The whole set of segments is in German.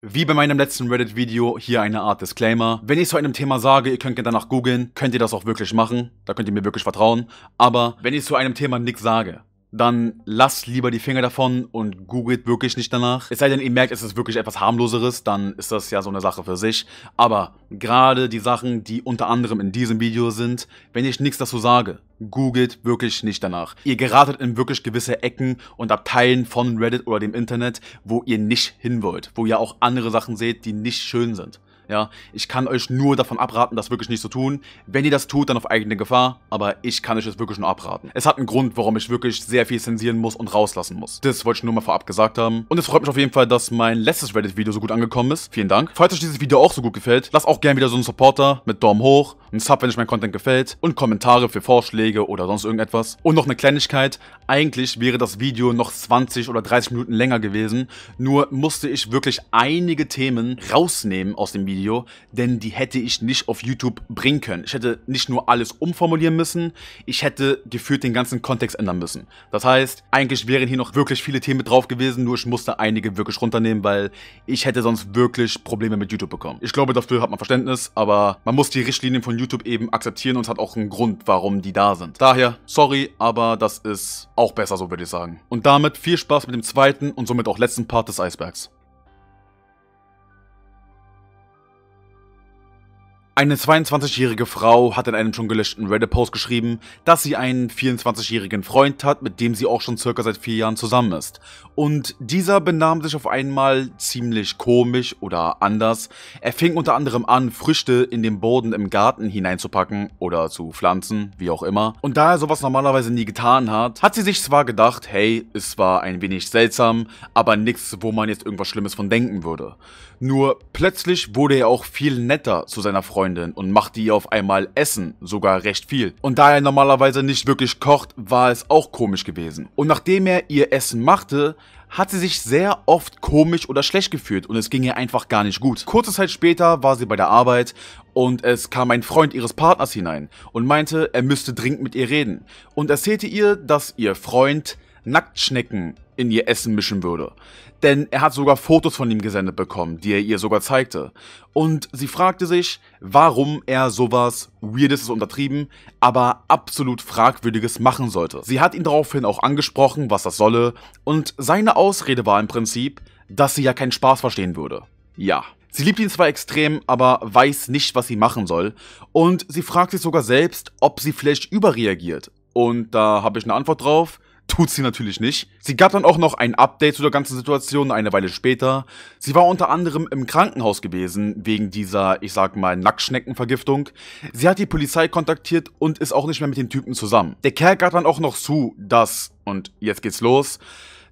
Wie bei meinem letzten Reddit-Video, hier eine Art Disclaimer. Wenn ich zu einem Thema sage, ihr könnt gerne danach googeln, könnt ihr das auch wirklich machen. Da könnt ihr mir wirklich vertrauen. Aber wenn ich zu einem Thema nichts sage, dann lasst lieber die Finger davon und googelt wirklich nicht danach. Es sei denn, ihr merkt, es ist wirklich etwas harmloseres, dann ist das ja so eine Sache für sich. Aber gerade die Sachen, die unter anderem in diesem Video sind, wenn ich nichts dazu sage, googelt wirklich nicht danach. Ihr geratet in wirklich gewisse Ecken und Abteilen von Reddit oder dem Internet, wo ihr nicht hin wollt, wo ihr auch andere Sachen seht, die nicht schön sind. Ja, ich kann euch nur davon abraten, das wirklich nicht zu tun. Wenn ihr das tut, dann auf eigene Gefahr, aber ich kann euch das wirklich nur abraten. Es hat einen Grund, warum ich wirklich sehr viel zensieren muss und rauslassen muss. Das wollte ich nur mal vorab gesagt haben. Und es freut mich auf jeden Fall, dass mein letztes Reddit-Video so gut angekommen ist. Vielen Dank. Falls euch dieses Video auch so gut gefällt, lasst auch gerne wieder so einen Supporter mit Daumen hoch, einen Sub, wenn euch mein Content gefällt und Kommentare für Vorschläge oder sonst irgendetwas. Und noch eine Kleinigkeit, eigentlich wäre das Video noch 20 oder 30 Minuten länger gewesen, nur musste ich wirklich einige Themen rausnehmen aus dem Video Video, denn die hätte ich nicht auf YouTube bringen können. Ich hätte nicht nur alles umformulieren müssen, ich hätte gefühlt den ganzen Kontext ändern müssen. Das heißt, eigentlich wären hier noch wirklich viele Themen drauf gewesen, nur ich musste einige wirklich runternehmen, weil ich hätte sonst wirklich Probleme mit YouTube bekommen. Ich glaube, dafür hat man Verständnis, aber man muss die Richtlinien von YouTube eben akzeptieren und es hat auch einen Grund, warum die da sind. Daher, sorry, aber das ist auch besser so, würde ich sagen. Und damit viel Spaß mit dem zweiten und somit auch letzten Part des Eisbergs. Eine 22-jährige Frau hat in einem schon gelöschten Reddit-Post geschrieben, dass sie einen 24-jährigen Freund hat, mit dem sie auch schon circa seit vier Jahren zusammen ist. Und dieser benahm sich auf einmal ziemlich komisch oder anders. Er fing unter anderem an, Früchte in den Boden im Garten hineinzupacken oder zu pflanzen, wie auch immer. Und da er sowas normalerweise nie getan hat, hat sie sich zwar gedacht, hey, es war ein wenig seltsam, aber nichts, wo man jetzt irgendwas Schlimmes von denken würde. Nur plötzlich wurde er auch viel netter zu seiner Freundin und machte ihr auf einmal Essen, sogar recht viel. Und da er normalerweise nicht wirklich kocht, war es auch komisch gewesen. Und nachdem er ihr Essen machte, hat sie sich sehr oft komisch oder schlecht gefühlt und es ging ihr einfach gar nicht gut. Kurze Zeit später war sie bei der Arbeit und es kam ein Freund ihres Partners hinein und meinte, er müsste dringend mit ihr reden und erzählte ihr, dass ihr Freund Nacktschnecken in ihr Essen mischen würde. Denn er hat sogar Fotos von ihm gesendet bekommen, die er ihr sogar zeigte. Und sie fragte sich, warum er sowas Weirdes ist untertrieben, aber absolut Fragwürdiges machen sollte. Sie hat ihn daraufhin auch angesprochen, was das solle, und seine Ausrede war im Prinzip, dass sie ja keinen Spaß verstehen würde. Ja. Sie liebt ihn zwar extrem, aber weiß nicht, was sie machen soll. Und sie fragt sich sogar selbst, ob sie vielleicht überreagiert. Und da habe ich eine Antwort drauf. Tut sie natürlich nicht. Sie gab dann auch noch ein Update zu der ganzen Situation eine Weile später. Sie war unter anderem im Krankenhaus gewesen, wegen dieser, ich sag mal, Nacktschneckenvergiftung. Sie hat die Polizei kontaktiert und ist auch nicht mehr mit den Typen zusammen. Der Kerl gab dann auch noch zu, dass, und jetzt geht's los,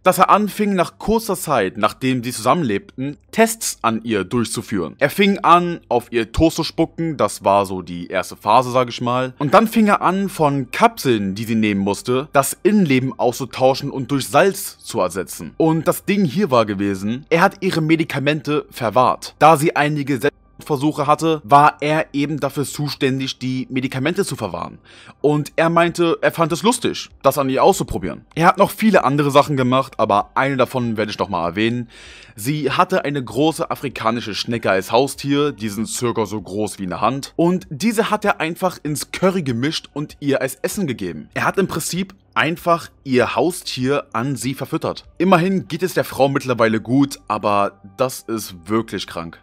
dass er anfing nach kurzer Zeit, nachdem sie zusammenlebten, Tests an ihr durchzuführen. Er fing an, auf ihr Toast zu spucken, das war so die erste Phase, sag ich mal. Und dann fing er an, von Kapseln, die sie nehmen musste, das Innenleben auszutauschen und durch Salz zu ersetzen. Und das Ding hier war gewesen, er hat ihre Medikamente verwahrt, da sie einige Suchtversuche hatte, war er eben dafür zuständig, die Medikamente zu verwahren. Und er meinte, er fand es lustig, das an ihr auszuprobieren. Er hat noch viele andere Sachen gemacht, aber eine davon werde ich nochmal erwähnen. Sie hatte eine große afrikanische Schnecke als Haustier, die sind circa so groß wie eine Hand. Und diese hat er einfach ins Curry gemischt und ihr als Essen gegeben. Er hat im Prinzip einfach ihr Haustier an sie verfüttert. Immerhin geht es der Frau mittlerweile gut, aber das ist wirklich krank.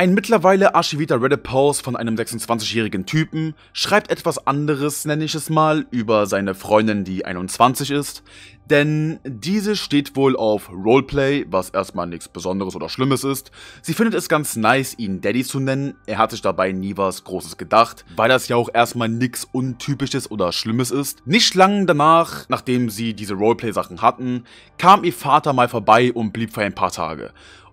Ein mittlerweile archivierter Reddit-Post von einem 26-jährigen Typen schreibt etwas anderes, nenne ich es mal, über seine Freundin, die 21 ist, denn diese steht wohl auf Roleplay, was erstmal nichts Besonderes oder Schlimmes ist. Sie findet es ganz nice, ihn Daddy zu nennen, er hat sich dabei nie was Großes gedacht, weil das ja auch erstmal nichts Untypisches oder Schlimmes ist. Nicht lang danach, nachdem sie diese Roleplay-Sachen hatten, kam ihr Vater mal vorbei und blieb für ein paar Tage.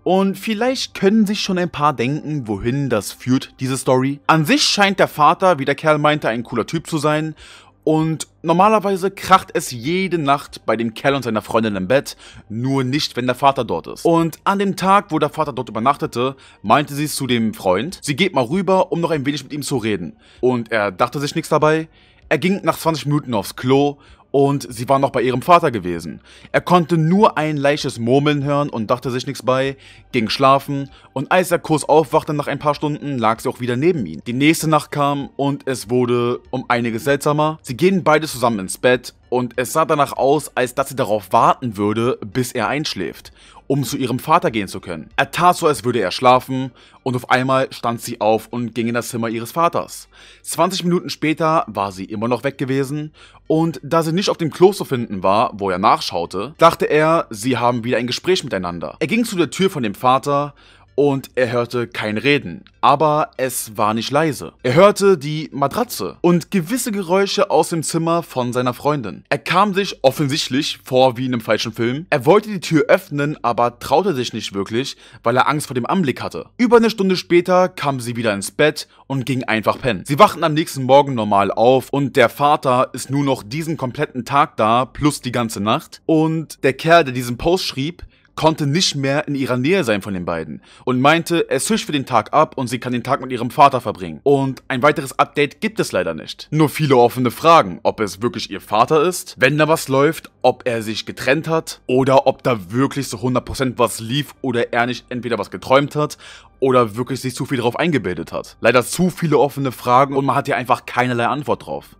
Und vielleicht können sich schon ein paar denken, wohin das führt, diese Story. An sich scheint der Vater, wie der Kerl meinte, ein cooler Typ zu sein. Und normalerweise kracht es jede Nacht bei dem Kerl und seiner Freundin im Bett, nur nicht, wenn der Vater dort ist. Und an dem Tag, wo der Vater dort übernachtete, meinte sie zu dem Freund, sie geht mal rüber, um noch ein wenig mit ihm zu reden. Und er dachte sich nichts dabei. Er ging nach 20 Minuten aufs Klo und sie war noch bei ihrem Vater gewesen. Er konnte nur ein leichtes Murmeln hören und dachte sich nichts bei, ging schlafen und als er kurz aufwachte nach ein paar Stunden, lag sie auch wieder neben ihm. Die nächste Nacht kam und es wurde um einiges seltsamer. Sie gehen beide zusammen ins Bett und es sah danach aus, als dass sie darauf warten würde, bis er einschläft um zu ihrem Vater gehen zu können. Er tat so, als würde er schlafen und auf einmal stand sie auf und ging in das Zimmer ihres Vaters. 20 Minuten später war sie immer noch weg gewesen und da sie nicht auf dem Klo zu finden war, wo er nachschaute, dachte er, sie haben wieder ein Gespräch miteinander. Er ging zu der Tür von dem Vater und er hörte kein Reden, aber es war nicht leise. Er hörte die Matratze und gewisse Geräusche aus dem Zimmer von seiner Freundin. Er kam sich offensichtlich vor wie in einem falschen Film. Er wollte die Tür öffnen, aber traute sich nicht wirklich, weil er Angst vor dem Anblick hatte. Über eine Stunde später kam sie wieder ins Bett und ging einfach pennen. Sie wachten am nächsten Morgen normal auf und der Vater ist nur noch diesen kompletten Tag da plus die ganze Nacht und der Kerl, der diesen Post schrieb, konnte nicht mehr in ihrer Nähe sein von den beiden und meinte, es hilft für den Tag ab und sie kann den Tag mit ihrem Vater verbringen. Und ein weiteres Update gibt es leider nicht. Nur viele offene Fragen, ob es wirklich ihr Vater ist, wenn da was läuft, ob er sich getrennt hat oder ob da wirklich so 100% was lief oder er nicht entweder was geträumt hat oder wirklich sich zu viel darauf eingebildet hat. Leider zu viele offene Fragen und man hat hier einfach keinerlei Antwort drauf.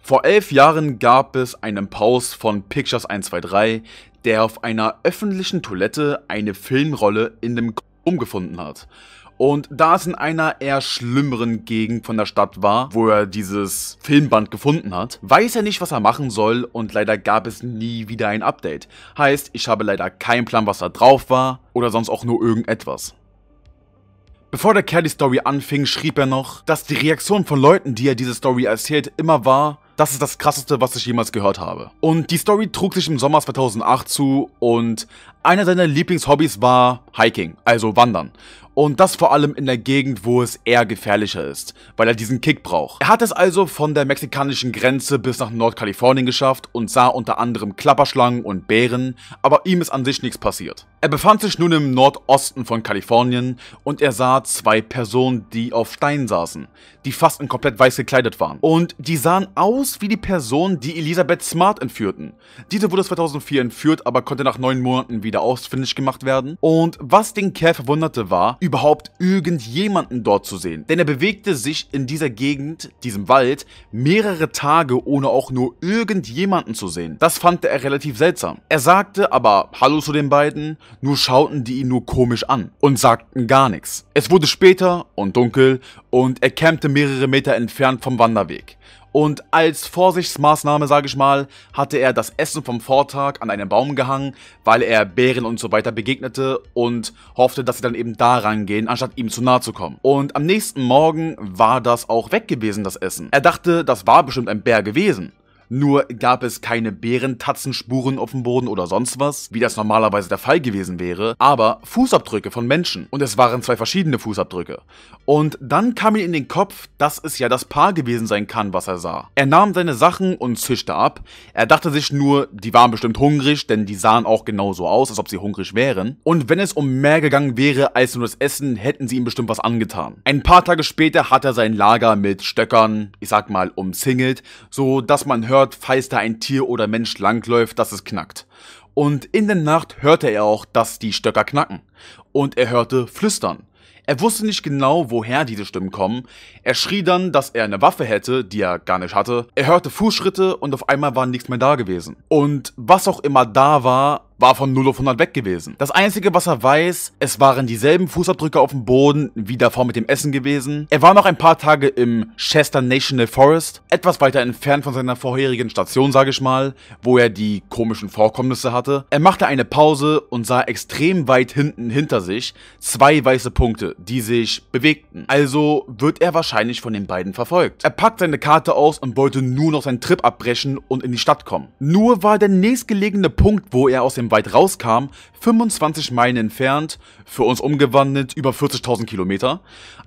Vor elf Jahren gab es einen Post von Pictures123, der auf einer öffentlichen Toilette eine Filmrolle in dem Kondom gefunden hat. Und da es in einer eher schlimmeren Gegend von der Stadt war, wo er dieses Filmband gefunden hat, weiß er nicht, was er machen soll und leider gab es nie wieder ein Update. Heißt, ich habe leider keinen Plan, was da drauf war oder sonst auch nur irgendetwas. Bevor der Kerl die Story anfing, schrieb er noch, dass die Reaktion von Leuten, die er diese Story erzählt, immer war, das ist das krasseste, was ich jemals gehört habe. Und die Story trug sich im Sommer 2008 zu und einer seiner Lieblingshobbys war Hiking, also Wandern. Und das vor allem in der Gegend, wo es eher gefährlicher ist, weil er diesen Kick braucht. Er hat es also von der mexikanischen Grenze bis nach Nordkalifornien geschafft und sah unter anderem Klapperschlangen und Bären, aber ihm ist an sich nichts passiert. Er befand sich nun im Nordosten von Kalifornien und er sah zwei Personen, die auf Steinen saßen, die fast in komplett weiß gekleidet waren. Und die sahen aus wie die Personen, die Elisabeth Smart entführten. Diese wurde 2004 entführt, aber konnte nach neun Monaten wieder wieder ausfindig gemacht werden. Und was den Kerl verwunderte war, überhaupt irgendjemanden dort zu sehen. Denn er bewegte sich in dieser Gegend, diesem Wald, mehrere Tage ohne auch nur irgendjemanden zu sehen. Das fand er relativ seltsam. Er sagte aber Hallo zu den beiden, nur schauten die ihn nur komisch an und sagten gar nichts. Es wurde später und dunkel und er campte mehrere Meter entfernt vom Wanderweg. Und als Vorsichtsmaßnahme, sage ich mal, hatte er das Essen vom Vortag an einen Baum gehangen, weil er Bären und so weiter begegnete und hoffte, dass sie dann eben da rangehen, anstatt ihm zu nahe zu kommen. Und am nächsten Morgen war das auch weg gewesen, das Essen. Er dachte, das war bestimmt ein Bär gewesen. Nur gab es keine Bärentatzenspuren auf dem Boden oder sonst was, wie das normalerweise der Fall gewesen wäre, aber Fußabdrücke von Menschen. Und es waren zwei verschiedene Fußabdrücke. Und dann kam ihm in den Kopf, dass es ja das Paar gewesen sein kann, was er sah. Er nahm seine Sachen und zischte ab. Er dachte sich nur, die waren bestimmt hungrig, denn die sahen auch genauso aus, als ob sie hungrig wären. Und wenn es um mehr gegangen wäre als nur das Essen, hätten sie ihm bestimmt was angetan. Ein paar Tage später hat er sein Lager mit Stöckern, ich sag mal, umzingelt, so dass man hört, hört, falls da ein Tier oder Mensch langläuft, dass es knackt. Und in der Nacht hörte er auch, dass die Stöcker knacken. Und er hörte Flüstern. Er wusste nicht genau, woher diese Stimmen kommen. Er schrie dann, dass er eine Waffe hätte, die er gar nicht hatte. Er hörte Fußschritte und auf einmal war nichts mehr da gewesen. Und was auch immer da war, war von 0 auf 100 weg gewesen. Das Einzige, was er weiß, es waren dieselben Fußabdrücke auf dem Boden wie davor mit dem Essen gewesen. Er war noch ein paar Tage im Chester National Forest, etwas weiter entfernt von seiner vorherigen Station, sage ich mal, wo er die komischen Vorkommnisse hatte. Er machte eine Pause und sah extrem weit hinten hinter sich zwei weiße Punkte, die sich bewegten. Also wird er wahrscheinlich von den beiden verfolgt. Er packt seine Karte aus und wollte nur noch seinen Trip abbrechen und in die Stadt kommen. Nur war der nächstgelegene Punkt, wo er aus dem weit rauskam, 25 Meilen entfernt, für uns umgewandelt über 40.000 Kilometer.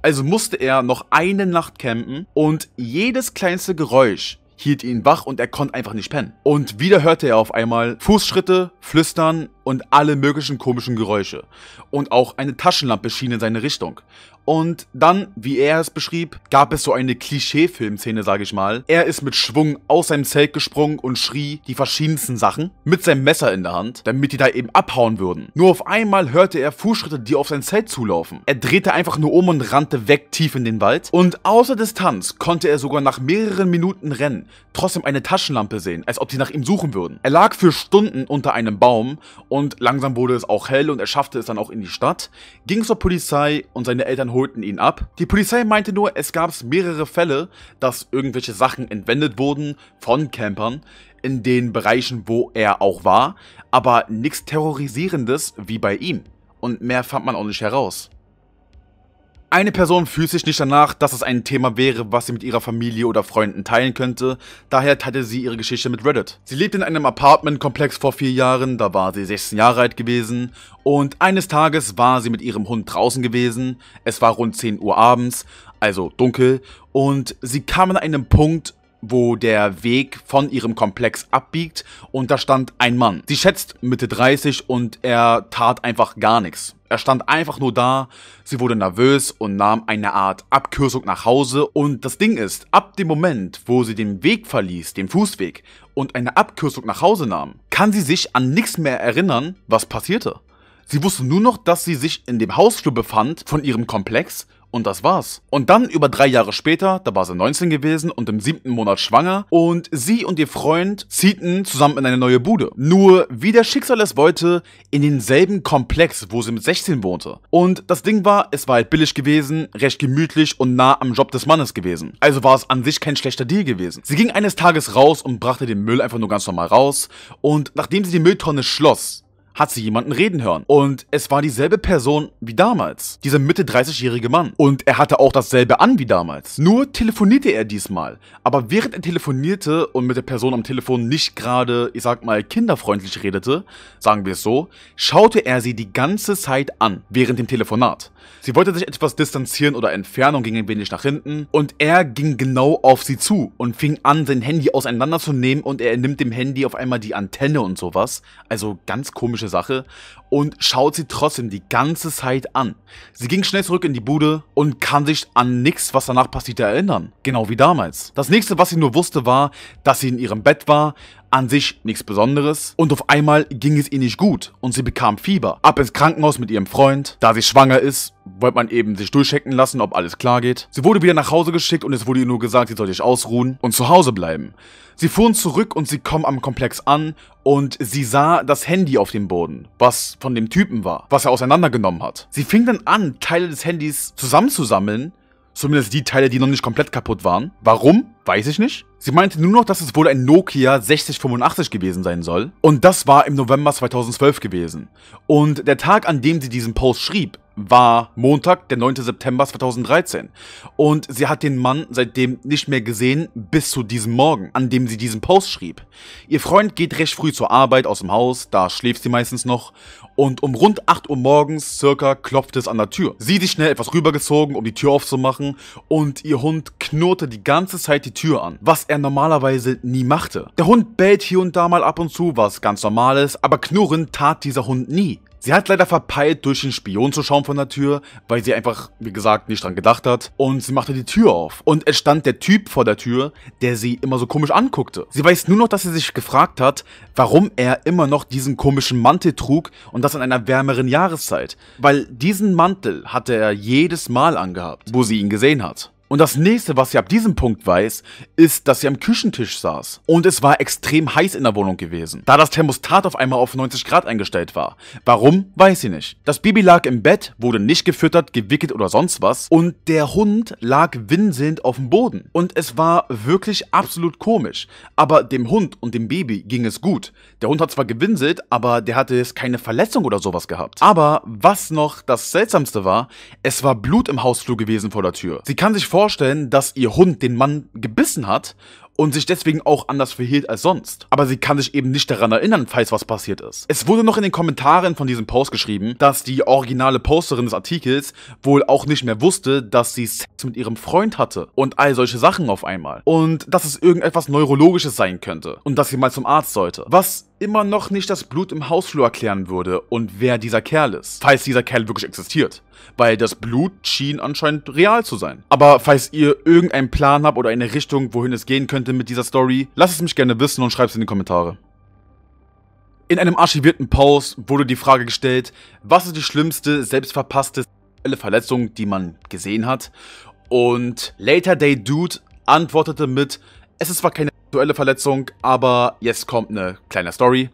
Also musste er noch eine Nacht campen und jedes kleinste Geräusch hielt ihn wach und er konnte einfach nicht pennen. Und wieder hörte er auf einmal Fußschritte, Flüstern und alle möglichen komischen Geräusche. Und auch eine Taschenlampe schien in seine Richtung. Und dann, wie er es beschrieb, gab es so eine Klischee-Filmszene, sage ich mal. Er ist mit Schwung aus seinem Zelt gesprungen und schrie die verschiedensten Sachen mit seinem Messer in der Hand, damit die da eben abhauen würden. Nur auf einmal hörte er Fußschritte, die auf sein Zelt zulaufen. Er drehte einfach nur um und rannte weg tief in den Wald. Und außer Distanz konnte er sogar nach mehreren Minuten Rennen trotzdem eine Taschenlampe sehen, als ob sie nach ihm suchen würden. Er lag für Stunden unter einem Baum und und langsam wurde es auch hell und er schaffte es dann auch in die Stadt, ging zur Polizei und seine Eltern holten ihn ab. Die Polizei meinte nur, es gab mehrere Fälle, dass irgendwelche Sachen entwendet wurden von Campern in den Bereichen, wo er auch war, aber nichts Terrorisierendes wie bei ihm. Und mehr fand man auch nicht heraus. Eine Person fühlt sich nicht danach, dass es ein Thema wäre, was sie mit ihrer Familie oder Freunden teilen könnte, daher teilte sie ihre Geschichte mit Reddit. Sie lebte in einem Apartmentkomplex vor vier Jahren, da war sie 16 Jahre alt gewesen und eines Tages war sie mit ihrem Hund draußen gewesen, es war rund 10 Uhr abends, also dunkel, und sie kam an einem Punkt, wo der Weg von ihrem Komplex abbiegt und da stand ein Mann. Sie schätzt Mitte 30 und er tat einfach gar nichts. Er stand einfach nur da, sie wurde nervös und nahm eine Art Abkürzung nach Hause und das Ding ist, ab dem Moment, wo sie den Weg verließ, den Fußweg, und eine Abkürzung nach Hause nahm, kann sie sich an nichts mehr erinnern, was passierte. Sie wusste nur noch, dass sie sich in dem Hausflur befand von ihrem Komplex und das war's. Und dann über drei Jahre später, da war sie 19 gewesen und im siebten Monat schwanger und sie und ihr Freund ziehten zusammen in eine neue Bude. Nur, wie der Schicksal es wollte, in denselben Komplex, wo sie mit 16 wohnte. Und das Ding war, es war halt billig gewesen, recht gemütlich und nah am Job des Mannes gewesen. Also war es an sich kein schlechter Deal gewesen. Sie ging eines Tages raus und brachte den Müll einfach nur ganz normal raus und nachdem sie die Mülltonne schloss, hat sie jemanden reden hören. Und es war dieselbe Person wie damals. Dieser Mitte 30-jährige Mann. Und er hatte auch dasselbe an wie damals. Nur telefonierte er diesmal. Aber während er telefonierte und mit der Person am Telefon nicht gerade, ich sag mal, kinderfreundlich redete, sagen wir es so, schaute er sie die ganze Zeit an, während dem Telefonat. Sie wollte sich etwas distanzieren oder entfernen und ging ein wenig nach hinten. Und er ging genau auf sie zu und fing an, sein Handy auseinanderzunehmen und er nimmt dem Handy auf einmal die Antenne und sowas. Also ganz komische Sache. Und schaut sie trotzdem die ganze Zeit an. Sie ging schnell zurück in die Bude und kann sich an nichts, was danach passierte, erinnern. Genau wie damals. Das nächste, was sie nur wusste, war, dass sie in ihrem Bett war, an sich nichts Besonderes und auf einmal ging es ihr nicht gut und sie bekam Fieber. Ab ins Krankenhaus mit ihrem Freund. Da sie schwanger ist, wollte man eben sich durchchecken lassen, ob alles klar geht. Sie wurde wieder nach Hause geschickt und es wurde ihr nur gesagt, sie soll sich ausruhen und zu Hause bleiben. Sie fuhren zurück und sie kommen am Komplex an und sie sah das Handy auf dem Boden, was von dem Typen war, was er auseinandergenommen hat. Sie fing dann an, Teile des Handys zusammenzusammeln Zumindest die Teile, die noch nicht komplett kaputt waren. Warum? Weiß ich nicht. Sie meinte nur noch, dass es wohl ein Nokia 6085 gewesen sein soll. Und das war im November 2012 gewesen. Und der Tag, an dem sie diesen Post schrieb, war Montag, der 9. September 2013. Und sie hat den Mann seitdem nicht mehr gesehen bis zu diesem Morgen, an dem sie diesen Post schrieb. Ihr Freund geht recht früh zur Arbeit aus dem Haus, da schläft sie meistens noch und um rund 8 Uhr morgens circa klopfte es an der Tür. Sie sich schnell etwas rübergezogen, um die Tür aufzumachen und ihr Hund knurrte die ganze Zeit die Tür an, was er normalerweise nie machte. Der Hund bellt hier und da mal ab und zu, was ganz normal ist, aber knurren tat dieser Hund nie. Sie hat leider verpeilt, durch den Spion zu schauen von der Tür, weil sie einfach, wie gesagt, nicht dran gedacht hat. Und sie machte die Tür auf. Und es stand der Typ vor der Tür, der sie immer so komisch anguckte. Sie weiß nur noch, dass sie sich gefragt hat, warum er immer noch diesen komischen Mantel trug und das in einer wärmeren Jahreszeit, weil diesen Mantel hatte er jedes Mal angehabt, wo sie ihn gesehen hat. Und das nächste, was sie ab diesem Punkt weiß, ist, dass sie am Küchentisch saß. Und es war extrem heiß in der Wohnung gewesen, da das Thermostat auf einmal auf 90 Grad eingestellt war. Warum, weiß sie nicht. Das Baby lag im Bett, wurde nicht gefüttert, gewickelt oder sonst was. Und der Hund lag winselnd auf dem Boden. Und es war wirklich absolut komisch. Aber dem Hund und dem Baby ging es gut. Der Hund hat zwar gewinselt, aber der hatte jetzt keine Verletzung oder sowas gehabt. Aber was noch das Seltsamste war, es war Blut im Hausflur gewesen vor der Tür. Sie kann sich vorstellen, dass ihr Hund den Mann gebissen hat und sich deswegen auch anders verhielt als sonst. Aber sie kann sich eben nicht daran erinnern, falls was passiert ist. Es wurde noch in den Kommentaren von diesem Post geschrieben, dass die originale Posterin des Artikels wohl auch nicht mehr wusste, dass sie Sex mit ihrem Freund hatte und all solche Sachen auf einmal. Und dass es irgendetwas Neurologisches sein könnte und dass sie mal zum Arzt sollte. Was immer noch nicht das Blut im Hausflur erklären würde und wer dieser Kerl ist, falls dieser Kerl wirklich existiert. Weil das Blut schien anscheinend real zu sein. Aber falls ihr irgendeinen Plan habt oder eine Richtung, wohin es gehen könnte mit dieser Story, lasst es mich gerne wissen und schreibt es in die Kommentare. In einem archivierten Post wurde die Frage gestellt, was ist die schlimmste selbstverpasste Verletzung, die man gesehen hat? Und Later Day Dude antwortete mit, es ist zwar keine aktuelle Verletzung, aber jetzt kommt eine kleine Story.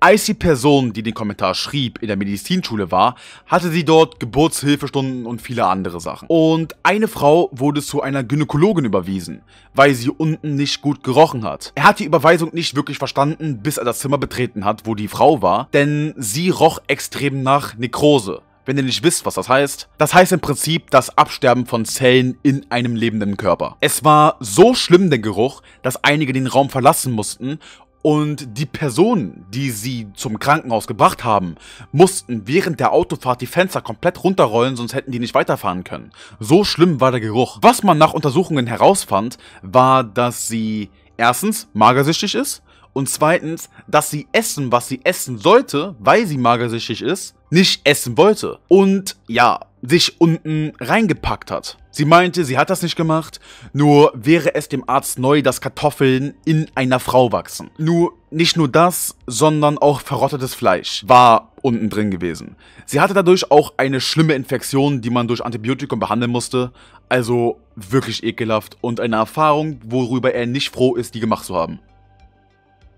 Als die Person, die den Kommentar schrieb, in der Medizinschule war, hatte sie dort Geburtshilfestunden und viele andere Sachen. Und eine Frau wurde zu einer Gynäkologin überwiesen, weil sie unten nicht gut gerochen hat. Er hat die Überweisung nicht wirklich verstanden, bis er das Zimmer betreten hat, wo die Frau war, denn sie roch extrem nach Nekrose wenn ihr nicht wisst, was das heißt. Das heißt im Prinzip das Absterben von Zellen in einem lebenden Körper. Es war so schlimm der Geruch, dass einige den Raum verlassen mussten und die Personen, die sie zum Krankenhaus gebracht haben, mussten während der Autofahrt die Fenster komplett runterrollen, sonst hätten die nicht weiterfahren können. So schlimm war der Geruch. Was man nach Untersuchungen herausfand, war, dass sie erstens magersüchtig ist und zweitens, dass sie essen, was sie essen sollte, weil sie magersüchtig ist nicht essen wollte und ja, sich unten reingepackt hat. Sie meinte, sie hat das nicht gemacht, nur wäre es dem Arzt neu, dass Kartoffeln in einer Frau wachsen. Nur nicht nur das, sondern auch verrottetes Fleisch war unten drin gewesen. Sie hatte dadurch auch eine schlimme Infektion, die man durch Antibiotikum behandeln musste, also wirklich ekelhaft und eine Erfahrung, worüber er nicht froh ist, die gemacht zu haben.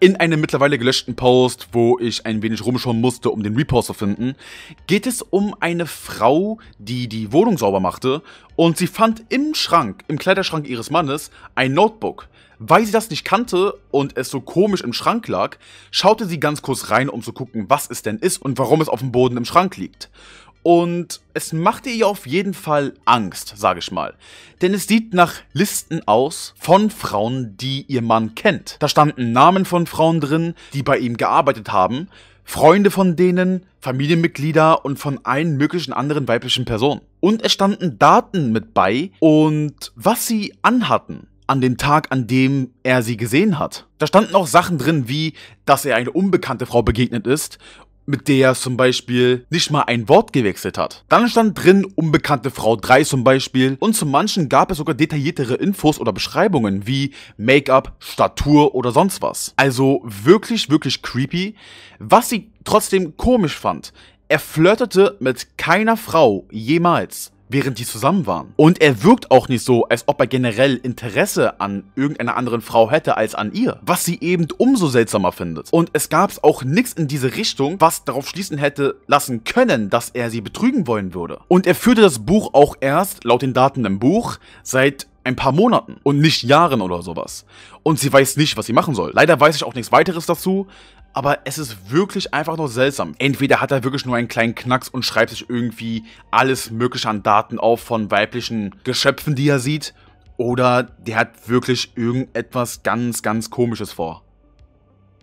In einem mittlerweile gelöschten Post, wo ich ein wenig rumschauen musste, um den Repost zu finden, geht es um eine Frau, die die Wohnung sauber machte und sie fand im Schrank, im Kleiderschrank ihres Mannes, ein Notebook. Weil sie das nicht kannte und es so komisch im Schrank lag, schaute sie ganz kurz rein, um zu gucken, was es denn ist und warum es auf dem Boden im Schrank liegt. Und es machte ihr auf jeden Fall Angst, sage ich mal. Denn es sieht nach Listen aus von Frauen, die ihr Mann kennt. Da standen Namen von Frauen drin, die bei ihm gearbeitet haben, Freunde von denen, Familienmitglieder und von allen möglichen anderen weiblichen Personen. Und es standen Daten mit bei und was sie anhatten an dem Tag, an dem er sie gesehen hat. Da standen auch Sachen drin, wie, dass er eine unbekannte Frau begegnet ist mit der er zum Beispiel nicht mal ein Wort gewechselt hat. Dann stand drin unbekannte Frau 3 zum Beispiel und zu manchen gab es sogar detailliertere Infos oder Beschreibungen wie Make-up, Statur oder sonst was. Also wirklich, wirklich creepy, was sie trotzdem komisch fand. Er flirtete mit keiner Frau jemals während die zusammen waren. Und er wirkt auch nicht so, als ob er generell Interesse an irgendeiner anderen Frau hätte als an ihr, was sie eben umso seltsamer findet. Und es gab auch nichts in diese Richtung, was darauf schließen hätte lassen können, dass er sie betrügen wollen würde. Und er führte das Buch auch erst, laut den Daten im Buch, seit ein paar Monaten und nicht Jahren oder sowas. Und sie weiß nicht, was sie machen soll. Leider weiß ich auch nichts weiteres dazu aber es ist wirklich einfach nur seltsam. Entweder hat er wirklich nur einen kleinen Knacks und schreibt sich irgendwie alles mögliche an Daten auf von weiblichen Geschöpfen, die er sieht, oder der hat wirklich irgendetwas ganz, ganz komisches vor.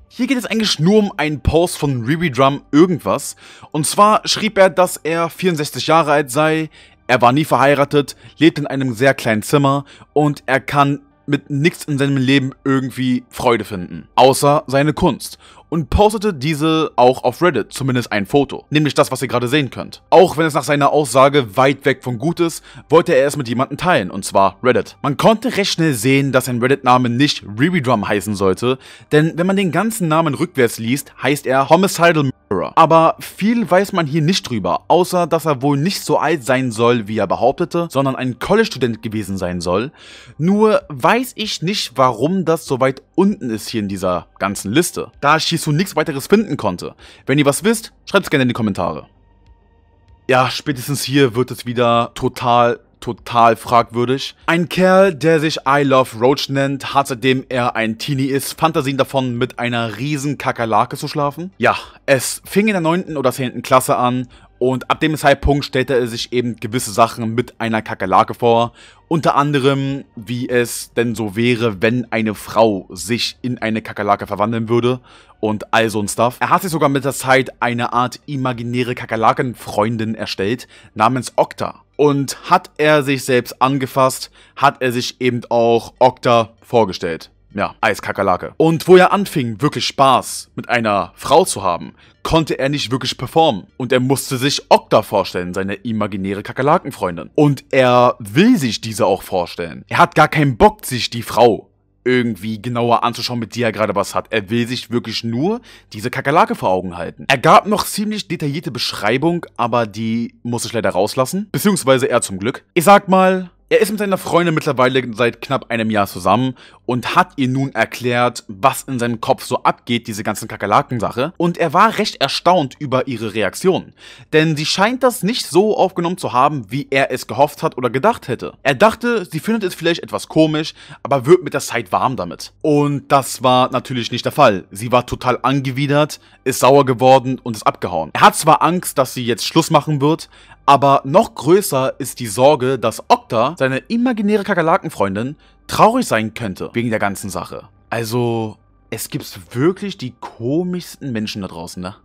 Hier geht es eigentlich nur um einen Post von Ruby Drum irgendwas. Und zwar schrieb er, dass er 64 Jahre alt sei, er war nie verheiratet, lebt in einem sehr kleinen Zimmer und er kann mit nichts in seinem Leben irgendwie Freude finden, außer seine Kunst und postete diese auch auf Reddit, zumindest ein Foto, nämlich das, was ihr gerade sehen könnt. Auch wenn es nach seiner Aussage weit weg von gut ist, wollte er es mit jemandem teilen, und zwar Reddit. Man konnte recht schnell sehen, dass sein Reddit-Name nicht Ribidrum heißen sollte, denn wenn man den ganzen Namen rückwärts liest, heißt er Homicidal Murderer. Aber viel weiß man hier nicht drüber, außer dass er wohl nicht so alt sein soll, wie er behauptete, sondern ein College-Student gewesen sein soll. Nur weiß ich nicht, warum das so weit unten ist hier in dieser ganzen Liste, da ich hierzu nichts weiteres finden konnte. Wenn ihr was wisst, schreibt es gerne in die Kommentare. Ja, spätestens hier wird es wieder total total fragwürdig. Ein Kerl, der sich I Love Roach nennt, hat seitdem er ein Teenie ist, Fantasien davon, mit einer riesen Kakerlake zu schlafen. Ja, es fing in der 9. oder 10. Klasse an und ab dem Zeitpunkt stellte er sich eben gewisse Sachen mit einer Kakerlake vor. Unter anderem, wie es denn so wäre, wenn eine Frau sich in eine Kakerlake verwandeln würde und all so ein Stuff. Er hat sich sogar mit der Zeit eine Art imaginäre Kakerlakenfreundin erstellt, namens Okta. Und hat er sich selbst angefasst, hat er sich eben auch Okta vorgestellt ja, Eiskakerlake. Und wo er anfing, wirklich Spaß mit einer Frau zu haben, konnte er nicht wirklich performen. Und er musste sich Okta vorstellen, seine imaginäre Kakerlakenfreundin. Und er will sich diese auch vorstellen. Er hat gar keinen Bock, sich die Frau irgendwie genauer anzuschauen, mit der er gerade was hat. Er will sich wirklich nur diese Kakerlake vor Augen halten. Er gab noch ziemlich detaillierte Beschreibung, aber die muss ich leider rauslassen. Beziehungsweise er zum Glück. Ich sag mal, er ist mit seiner Freundin mittlerweile seit knapp einem Jahr zusammen und hat ihr nun erklärt, was in seinem Kopf so abgeht, diese ganzen Kakerlaken-Sache. Und er war recht erstaunt über ihre Reaktion. Denn sie scheint das nicht so aufgenommen zu haben, wie er es gehofft hat oder gedacht hätte. Er dachte, sie findet es vielleicht etwas komisch, aber wird mit der Zeit warm damit. Und das war natürlich nicht der Fall. Sie war total angewidert, ist sauer geworden und ist abgehauen. Er hat zwar Angst, dass sie jetzt Schluss machen wird, aber noch größer ist die Sorge, dass Okta, seine imaginäre Kakerlakenfreundin, traurig sein könnte wegen der ganzen Sache. Also, es gibt wirklich die komischsten Menschen da draußen, ne?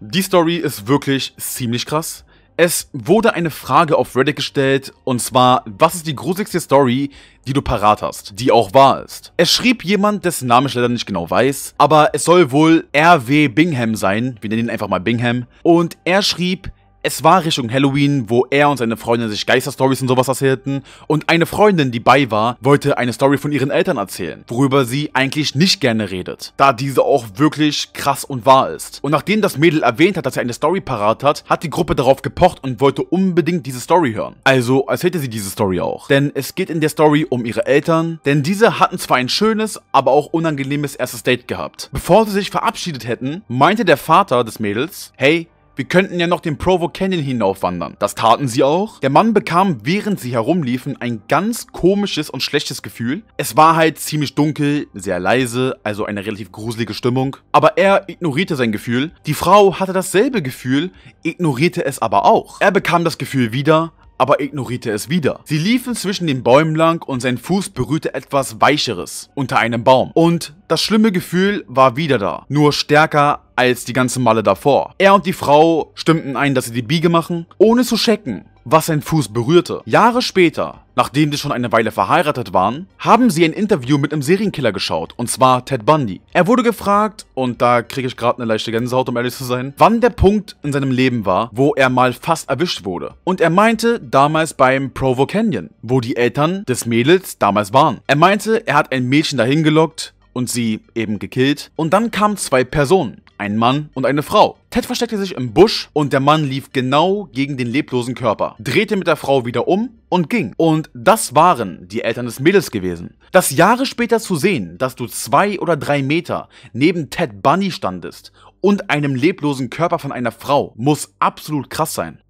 Die Story ist wirklich ziemlich krass. Es wurde eine Frage auf Reddit gestellt, und zwar, was ist die gruseligste Story, die du parat hast, die auch wahr ist? Es schrieb jemand, dessen Name ich leider nicht genau weiß, aber es soll wohl R.W. Bingham sein, wir nennen ihn einfach mal Bingham, und er schrieb, es war Richtung Halloween, wo er und seine Freundin sich Geisterstories und sowas erzählten und eine Freundin, die bei war, wollte eine Story von ihren Eltern erzählen, worüber sie eigentlich nicht gerne redet, da diese auch wirklich krass und wahr ist. Und nachdem das Mädel erwähnt hat, dass er eine Story parat hat, hat die Gruppe darauf gepocht und wollte unbedingt diese Story hören. Also erzählte sie diese Story auch. Denn es geht in der Story um ihre Eltern, denn diese hatten zwar ein schönes, aber auch unangenehmes erstes Date gehabt. Bevor sie sich verabschiedet hätten, meinte der Vater des Mädels, hey, wir könnten ja noch den Provo Canyon hinaufwandern. Das taten sie auch. Der Mann bekam, während sie herumliefen, ein ganz komisches und schlechtes Gefühl. Es war halt ziemlich dunkel, sehr leise, also eine relativ gruselige Stimmung. Aber er ignorierte sein Gefühl. Die Frau hatte dasselbe Gefühl, ignorierte es aber auch. Er bekam das Gefühl wieder, aber ignorierte es wieder. Sie liefen zwischen den Bäumen lang und sein Fuß berührte etwas Weicheres unter einem Baum. Und das schlimme Gefühl war wieder da, nur stärker als die ganzen Male davor. Er und die Frau stimmten ein, dass sie die Biege machen, ohne zu checken, was sein Fuß berührte. Jahre später, nachdem sie schon eine Weile verheiratet waren, haben sie ein Interview mit einem Serienkiller geschaut, und zwar Ted Bundy. Er wurde gefragt, und da kriege ich gerade eine leichte Gänsehaut, um ehrlich zu sein, wann der Punkt in seinem Leben war, wo er mal fast erwischt wurde. Und er meinte damals beim Provo Canyon, wo die Eltern des Mädels damals waren. Er meinte, er hat ein Mädchen dahin gelockt und sie eben gekillt. Und dann kamen zwei Personen ein Mann und eine Frau. Ted versteckte sich im Busch und der Mann lief genau gegen den leblosen Körper, drehte mit der Frau wieder um und ging. Und das waren die Eltern des Mädels gewesen. Das Jahre später zu sehen, dass du zwei oder drei Meter neben Ted Bunny standest und einem leblosen Körper von einer Frau, muss absolut krass sein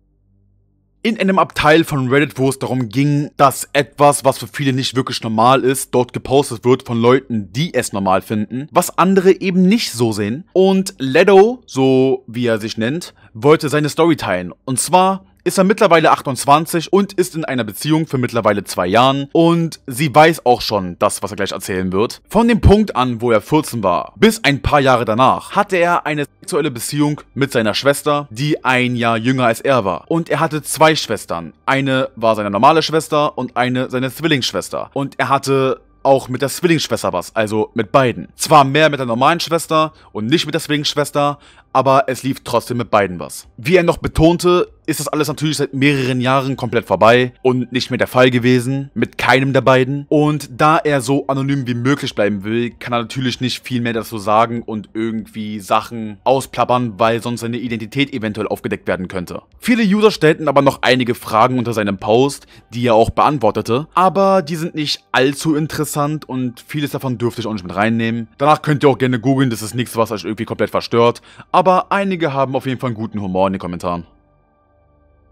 in einem Abteil von Reddit, wo es darum ging, dass etwas, was für viele nicht wirklich normal ist, dort gepostet wird von Leuten, die es normal finden, was andere eben nicht so sehen. Und Ledo, so wie er sich nennt, wollte seine Story teilen. Und zwar ist er mittlerweile 28 und ist in einer Beziehung für mittlerweile zwei Jahren und sie weiß auch schon das, was er gleich erzählen wird. Von dem Punkt an, wo er 14 war, bis ein paar Jahre danach, hatte er eine sexuelle Beziehung mit seiner Schwester, die ein Jahr jünger als er war. Und er hatte zwei Schwestern. Eine war seine normale Schwester und eine seine Zwillingsschwester. Und er hatte auch mit der Zwillingsschwester was, also mit beiden. Zwar mehr mit der normalen Schwester und nicht mit der Zwillingsschwester, aber es lief trotzdem mit beiden was. Wie er noch betonte, ist das alles natürlich seit mehreren Jahren komplett vorbei und nicht mehr der Fall gewesen, mit keinem der beiden. Und da er so anonym wie möglich bleiben will, kann er natürlich nicht viel mehr dazu sagen und irgendwie Sachen ausplappern, weil sonst seine Identität eventuell aufgedeckt werden könnte. Viele User stellten aber noch einige Fragen unter seinem Post, die er auch beantwortete, aber die sind nicht allzu interessant und vieles davon dürfte ich auch nicht mit reinnehmen. Danach könnt ihr auch gerne googeln, das ist nichts, was euch irgendwie komplett verstört, aber einige haben auf jeden Fall einen guten Humor in den Kommentaren.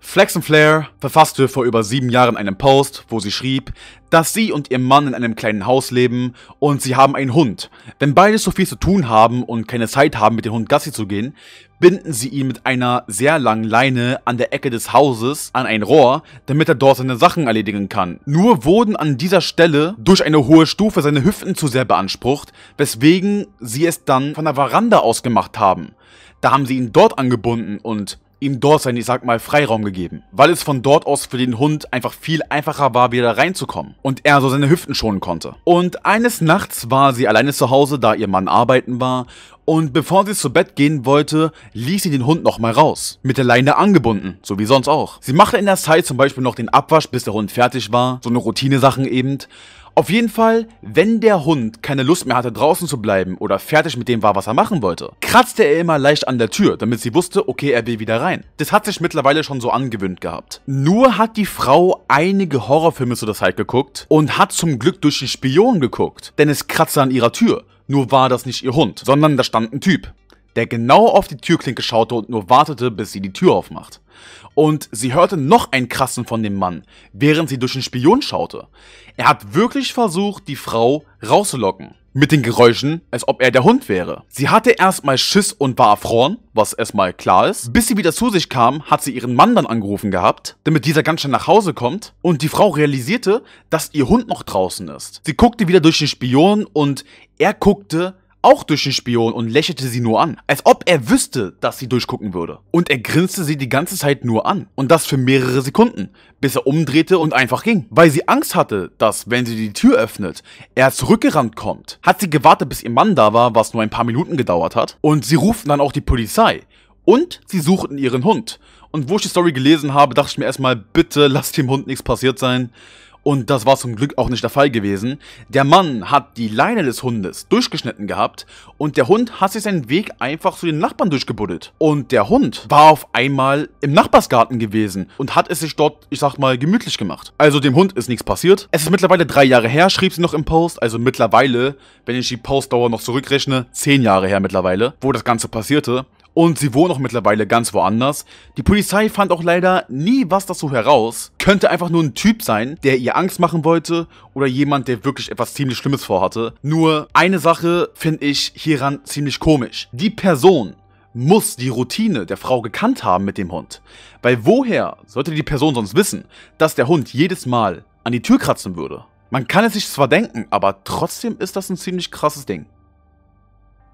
Flex and Flair verfasste vor über sieben Jahren einen Post, wo sie schrieb, dass sie und ihr Mann in einem kleinen Haus leben und sie haben einen Hund. Wenn beide so viel zu tun haben und keine Zeit haben, mit dem Hund Gassi zu gehen, binden sie ihn mit einer sehr langen Leine an der Ecke des Hauses an ein Rohr, damit er dort seine Sachen erledigen kann. Nur wurden an dieser Stelle durch eine hohe Stufe seine Hüften zu sehr beansprucht, weswegen sie es dann von der Veranda aus gemacht haben. Da haben sie ihn dort angebunden und ihm dort seinen, ich sag mal, Freiraum gegeben, weil es von dort aus für den Hund einfach viel einfacher war, wieder reinzukommen und er so seine Hüften schonen konnte. Und eines Nachts war sie alleine zu Hause, da ihr Mann arbeiten war und bevor sie zu Bett gehen wollte, ließ sie den Hund nochmal raus. Mit der Leine angebunden, so wie sonst auch. Sie machte in der Zeit zum Beispiel noch den Abwasch, bis der Hund fertig war, so eine Routine-Sachen eben. Auf jeden Fall, wenn der Hund keine Lust mehr hatte draußen zu bleiben oder fertig mit dem war, was er machen wollte, kratzte er immer leicht an der Tür, damit sie wusste, okay, er will wieder rein. Das hat sich mittlerweile schon so angewöhnt gehabt. Nur hat die Frau einige Horrorfilme zu der Zeit geguckt und hat zum Glück durch die Spion geguckt, denn es kratzte an ihrer Tür. Nur war das nicht ihr Hund, sondern da stand ein Typ, der genau auf die Türklinke schaute und nur wartete, bis sie die Tür aufmacht. Und sie hörte noch einen krassen von dem Mann, während sie durch den Spion schaute. Er hat wirklich versucht, die Frau rauszulocken. Mit den Geräuschen, als ob er der Hund wäre. Sie hatte erstmal Schiss und war erfroren, was erstmal klar ist. Bis sie wieder zu sich kam, hat sie ihren Mann dann angerufen gehabt, damit dieser ganz schnell nach Hause kommt. Und die Frau realisierte, dass ihr Hund noch draußen ist. Sie guckte wieder durch den Spion und er guckte auch durch den Spion und lächelte sie nur an, als ob er wüsste, dass sie durchgucken würde. Und er grinste sie die ganze Zeit nur an und das für mehrere Sekunden, bis er umdrehte und einfach ging. Weil sie Angst hatte, dass, wenn sie die Tür öffnet, er zurückgerannt kommt, hat sie gewartet, bis ihr Mann da war, was nur ein paar Minuten gedauert hat. Und sie rufen dann auch die Polizei. Und sie suchten ihren Hund. Und wo ich die Story gelesen habe, dachte ich mir erstmal, bitte lass dem Hund nichts passiert sein. Und das war zum Glück auch nicht der Fall gewesen. Der Mann hat die Leine des Hundes durchgeschnitten gehabt und der Hund hat sich seinen Weg einfach zu den Nachbarn durchgebuddelt. Und der Hund war auf einmal im Nachbarsgarten gewesen und hat es sich dort, ich sag mal, gemütlich gemacht. Also dem Hund ist nichts passiert. Es ist mittlerweile drei Jahre her, schrieb sie noch im Post. Also mittlerweile, wenn ich die Postdauer noch zurückrechne, zehn Jahre her mittlerweile, wo das Ganze passierte. Und sie wohnen auch mittlerweile ganz woanders. Die Polizei fand auch leider nie was dazu heraus. Könnte einfach nur ein Typ sein, der ihr Angst machen wollte oder jemand, der wirklich etwas ziemlich Schlimmes vorhatte. Nur eine Sache finde ich hieran ziemlich komisch. Die Person, muss die Routine der Frau gekannt haben mit dem Hund. Weil woher sollte die Person sonst wissen, dass der Hund jedes Mal an die Tür kratzen würde? Man kann es sich zwar denken, aber trotzdem ist das ein ziemlich krasses Ding.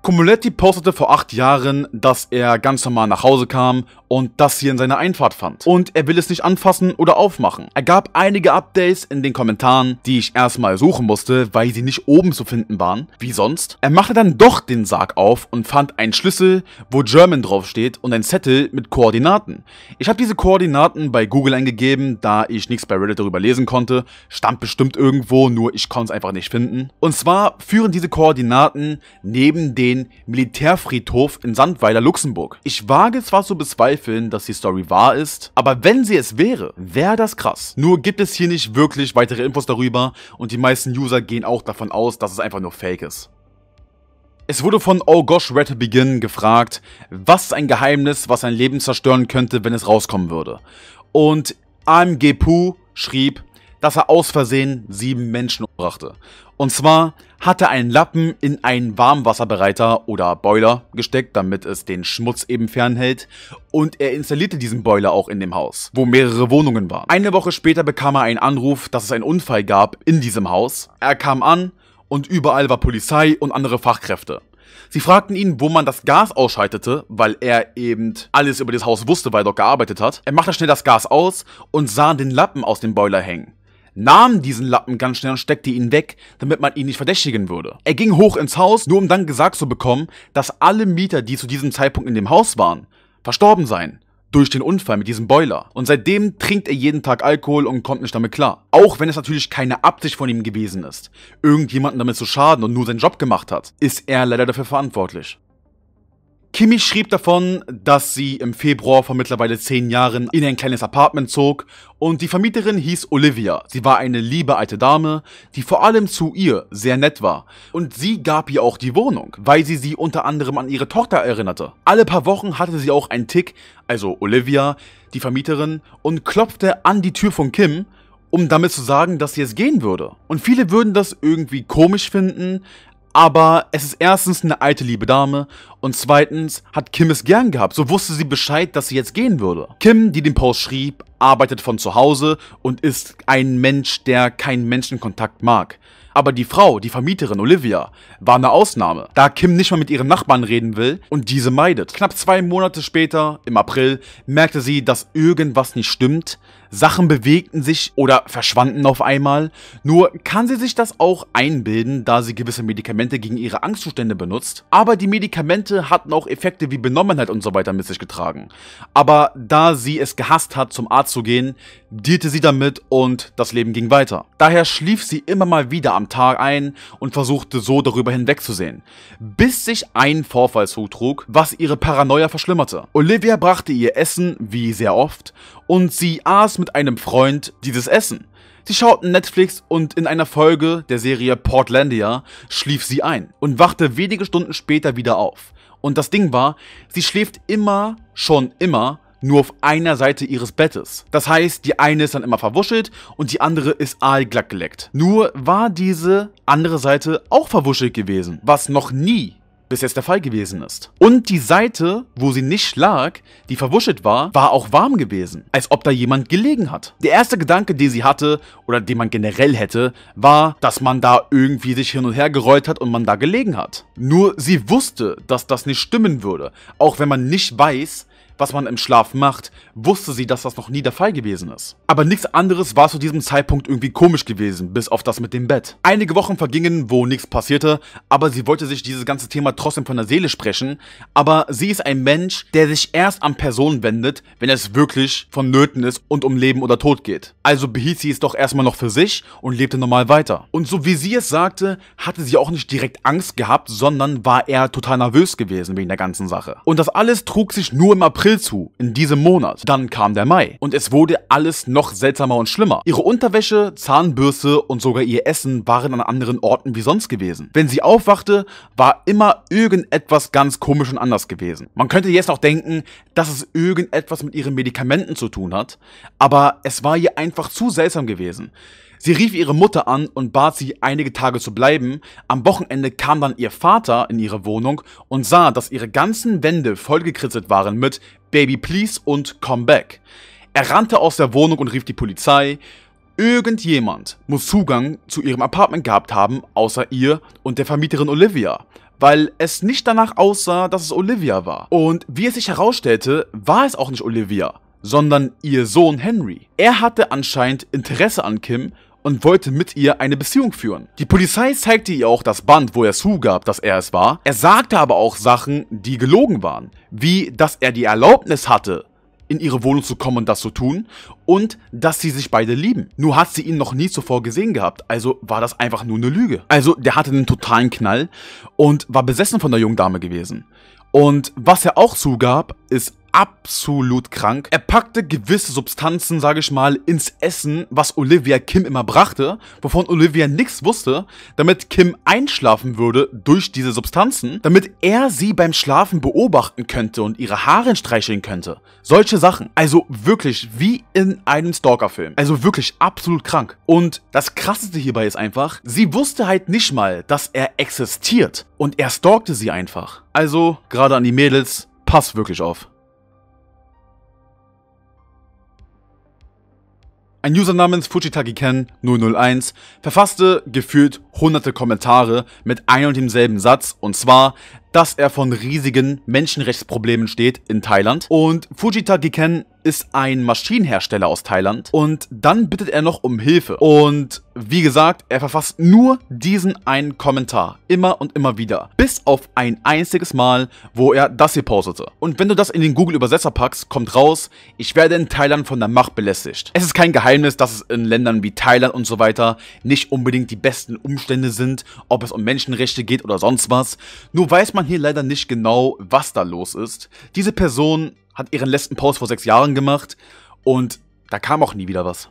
Cumuletti postete vor acht Jahren, dass er ganz normal nach Hause kam und das hier in seiner Einfahrt fand. Und er will es nicht anfassen oder aufmachen. Er gab einige Updates in den Kommentaren, die ich erstmal suchen musste, weil sie nicht oben zu finden waren, wie sonst. Er machte dann doch den Sarg auf und fand einen Schlüssel, wo German draufsteht und ein Zettel mit Koordinaten. Ich habe diese Koordinaten bei Google eingegeben, da ich nichts bei Reddit darüber lesen konnte. Stand bestimmt irgendwo, nur ich konnte es einfach nicht finden. Und zwar führen diese Koordinaten neben den den Militärfriedhof in Sandweiler, Luxemburg. Ich wage zwar zu bezweifeln, dass die Story wahr ist, aber wenn sie es wäre, wäre das krass. Nur gibt es hier nicht wirklich weitere Infos darüber und die meisten User gehen auch davon aus, dass es einfach nur Fake ist. Es wurde von Oh Gosh Red Begin gefragt, was ist ein Geheimnis, was ein Leben zerstören könnte, wenn es rauskommen würde. Und AMG Pooh schrieb, dass er aus Versehen sieben Menschen umbrachte. Und zwar hatte einen Lappen in einen Warmwasserbereiter oder Boiler gesteckt, damit es den Schmutz eben fernhält und er installierte diesen Boiler auch in dem Haus, wo mehrere Wohnungen waren. Eine Woche später bekam er einen Anruf, dass es einen Unfall gab in diesem Haus. Er kam an und überall war Polizei und andere Fachkräfte. Sie fragten ihn, wo man das Gas ausschaltete, weil er eben alles über das Haus wusste, weil er dort gearbeitet hat. Er machte schnell das Gas aus und sah den Lappen aus dem Boiler hängen nahm diesen Lappen ganz schnell und steckte ihn weg, damit man ihn nicht verdächtigen würde. Er ging hoch ins Haus, nur um dann gesagt zu bekommen, dass alle Mieter, die zu diesem Zeitpunkt in dem Haus waren, verstorben seien durch den Unfall mit diesem Boiler. Und seitdem trinkt er jeden Tag Alkohol und kommt nicht damit klar. Auch wenn es natürlich keine Absicht von ihm gewesen ist, irgendjemanden damit zu schaden und nur seinen Job gemacht hat, ist er leider dafür verantwortlich. Kimi schrieb davon, dass sie im Februar vor mittlerweile zehn Jahren in ein kleines Apartment zog und die Vermieterin hieß Olivia. Sie war eine liebe alte Dame, die vor allem zu ihr sehr nett war und sie gab ihr auch die Wohnung, weil sie sie unter anderem an ihre Tochter erinnerte. Alle paar Wochen hatte sie auch einen Tick, also Olivia, die Vermieterin, und klopfte an die Tür von Kim, um damit zu sagen, dass sie es gehen würde. Und viele würden das irgendwie komisch finden, aber es ist erstens eine alte liebe Dame und zweitens hat Kim es gern gehabt, so wusste sie Bescheid, dass sie jetzt gehen würde. Kim, die den Post schrieb, arbeitet von zu Hause und ist ein Mensch, der keinen Menschenkontakt mag. Aber die Frau, die Vermieterin Olivia, war eine Ausnahme, da Kim nicht mal mit ihren Nachbarn reden will und diese meidet. Knapp zwei Monate später, im April, merkte sie, dass irgendwas nicht stimmt, Sachen bewegten sich oder verschwanden auf einmal. Nur kann sie sich das auch einbilden, da sie gewisse Medikamente gegen ihre Angstzustände benutzt. Aber die Medikamente hatten auch Effekte wie Benommenheit und so weiter mit sich getragen. Aber da sie es gehasst hat, zum Arzt zu gehen, dealte sie damit und das Leben ging weiter. Daher schlief sie immer mal wieder am Tag ein und versuchte so darüber hinwegzusehen. Bis sich ein Vorfall zutrug, was ihre Paranoia verschlimmerte. Olivia brachte ihr Essen, wie sehr oft, und sie aß mit einem Freund dieses Essen. Sie schauten Netflix und in einer Folge der Serie Portlandia schlief sie ein und wachte wenige Stunden später wieder auf. Und das Ding war, sie schläft immer, schon immer, nur auf einer Seite ihres Bettes. Das heißt, die eine ist dann immer verwuschelt und die andere ist aalglatt geleckt. Nur war diese andere Seite auch verwuschelt gewesen, was noch nie bis jetzt der Fall gewesen ist. Und die Seite, wo sie nicht lag, die verwuschelt war, war auch warm gewesen, als ob da jemand gelegen hat. Der erste Gedanke, den sie hatte oder den man generell hätte, war, dass man da irgendwie sich hin und her gerollt hat und man da gelegen hat. Nur sie wusste, dass das nicht stimmen würde, auch wenn man nicht weiß, was man im Schlaf macht, wusste sie, dass das noch nie der Fall gewesen ist. Aber nichts anderes war zu diesem Zeitpunkt irgendwie komisch gewesen, bis auf das mit dem Bett. Einige Wochen vergingen, wo nichts passierte, aber sie wollte sich dieses ganze Thema trotzdem von der Seele sprechen, aber sie ist ein Mensch, der sich erst an Personen wendet, wenn es wirklich vonnöten ist und um Leben oder Tod geht. Also behielt sie es doch erstmal noch für sich und lebte normal weiter. Und so wie sie es sagte, hatte sie auch nicht direkt Angst gehabt, sondern war eher total nervös gewesen wegen der ganzen Sache. Und das alles trug sich nur im April April zu, in diesem Monat. Dann kam der Mai. Und es wurde alles noch seltsamer und schlimmer. Ihre Unterwäsche, Zahnbürste und sogar ihr Essen waren an anderen Orten wie sonst gewesen. Wenn sie aufwachte, war immer irgendetwas ganz komisch und anders gewesen. Man könnte jetzt auch denken, dass es irgendetwas mit ihren Medikamenten zu tun hat, aber es war ihr einfach zu seltsam gewesen. Sie rief ihre Mutter an und bat sie, einige Tage zu bleiben. Am Wochenende kam dann ihr Vater in ihre Wohnung und sah, dass ihre ganzen Wände vollgekritzelt waren mit Baby please und Come back. Er rannte aus der Wohnung und rief die Polizei. Irgendjemand muss Zugang zu ihrem Apartment gehabt haben, außer ihr und der Vermieterin Olivia, weil es nicht danach aussah, dass es Olivia war. Und wie es sich herausstellte, war es auch nicht Olivia, sondern ihr Sohn Henry. Er hatte anscheinend Interesse an Kim und wollte mit ihr eine Beziehung führen. Die Polizei zeigte ihr auch das Band, wo er zugab, dass er es war. Er sagte aber auch Sachen, die gelogen waren, wie dass er die Erlaubnis hatte, in ihre Wohnung zu kommen und das zu tun und dass sie sich beide lieben. Nur hat sie ihn noch nie zuvor gesehen gehabt, also war das einfach nur eine Lüge. Also der hatte einen totalen Knall und war besessen von der jungen Dame gewesen. Und was er auch zugab, ist absolut krank. Er packte gewisse Substanzen, sage ich mal, ins Essen, was Olivia Kim immer brachte, wovon Olivia nichts wusste, damit Kim einschlafen würde durch diese Substanzen, damit er sie beim Schlafen beobachten könnte und ihre Haare streicheln könnte. Solche Sachen. Also wirklich wie in einem Stalker-Film. Also wirklich absolut krank. Und das Krasseste hierbei ist einfach, sie wusste halt nicht mal, dass er existiert. Und er stalkte sie einfach. Also, gerade an die Mädels, pass wirklich auf. Ein User namens FujitagiKen001 verfasste gefühlt hunderte Kommentare mit einem und demselben Satz und zwar, dass er von riesigen Menschenrechtsproblemen steht in Thailand und Fujitagiken ist ein Maschinenhersteller aus Thailand und dann bittet er noch um Hilfe. Und wie gesagt, er verfasst nur diesen einen Kommentar. Immer und immer wieder. Bis auf ein einziges Mal, wo er das hier postete. Und wenn du das in den Google-Übersetzer packst, kommt raus, ich werde in Thailand von der Macht belästigt. Es ist kein Geheimnis, dass es in Ländern wie Thailand und so weiter nicht unbedingt die besten Umstände sind, ob es um Menschenrechte geht oder sonst was. Nur weiß man hier leider nicht genau, was da los ist. Diese Person hat ihren letzten Post vor sechs Jahren gemacht und da kam auch nie wieder was.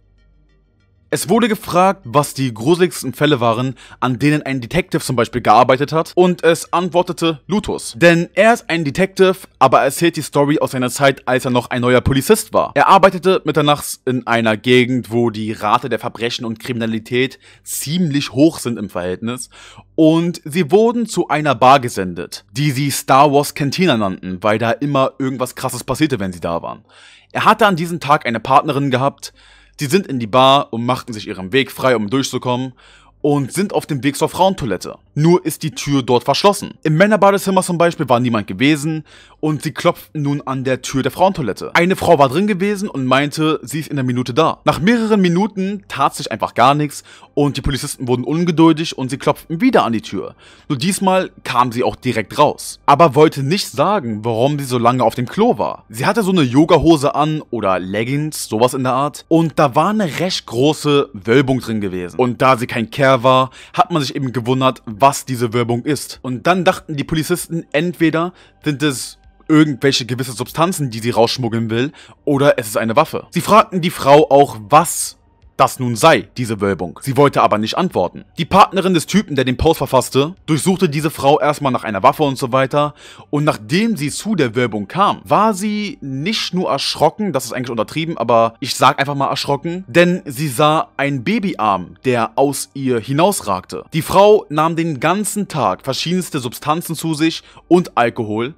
Es wurde gefragt, was die gruseligsten Fälle waren, an denen ein Detective zum Beispiel gearbeitet hat, und es antwortete Lutus. Denn er ist ein Detective, aber erzählt die Story aus seiner Zeit, als er noch ein neuer Polizist war. Er arbeitete mitternachts in einer Gegend, wo die Rate der Verbrechen und Kriminalität ziemlich hoch sind im Verhältnis, und sie wurden zu einer Bar gesendet, die sie Star Wars Cantina nannten, weil da immer irgendwas krasses passierte, wenn sie da waren. Er hatte an diesem Tag eine Partnerin gehabt, Sie sind in die Bar und machten sich ihren Weg frei, um durchzukommen und sind auf dem Weg zur Frauentoilette. Nur ist die Tür dort verschlossen. Im Männerbadezimmer zum Beispiel war niemand gewesen und sie klopften nun an der Tür der Frauentoilette. Eine Frau war drin gewesen und meinte, sie ist in der Minute da. Nach mehreren Minuten tat sich einfach gar nichts und die Polizisten wurden ungeduldig und sie klopften wieder an die Tür. Nur diesmal kam sie auch direkt raus. Aber wollte nicht sagen, warum sie so lange auf dem Klo war. Sie hatte so eine Yogahose an oder Leggings, sowas in der Art. Und da war eine recht große Wölbung drin gewesen. Und da sie kein Kerl war, hat man sich eben gewundert, was diese Wölbung ist. Und dann dachten die Polizisten entweder sind es irgendwelche gewisse Substanzen, die sie rausschmuggeln will, oder es ist eine Waffe. Sie fragten die Frau auch, was das nun sei, diese Wölbung. Sie wollte aber nicht antworten. Die Partnerin des Typen, der den Post verfasste, durchsuchte diese Frau erstmal nach einer Waffe und so weiter und nachdem sie zu der Wölbung kam, war sie nicht nur erschrocken, das ist eigentlich untertrieben, aber ich sag einfach mal erschrocken, denn sie sah einen Babyarm, der aus ihr hinausragte. Die Frau nahm den ganzen Tag verschiedenste Substanzen zu sich und Alkohol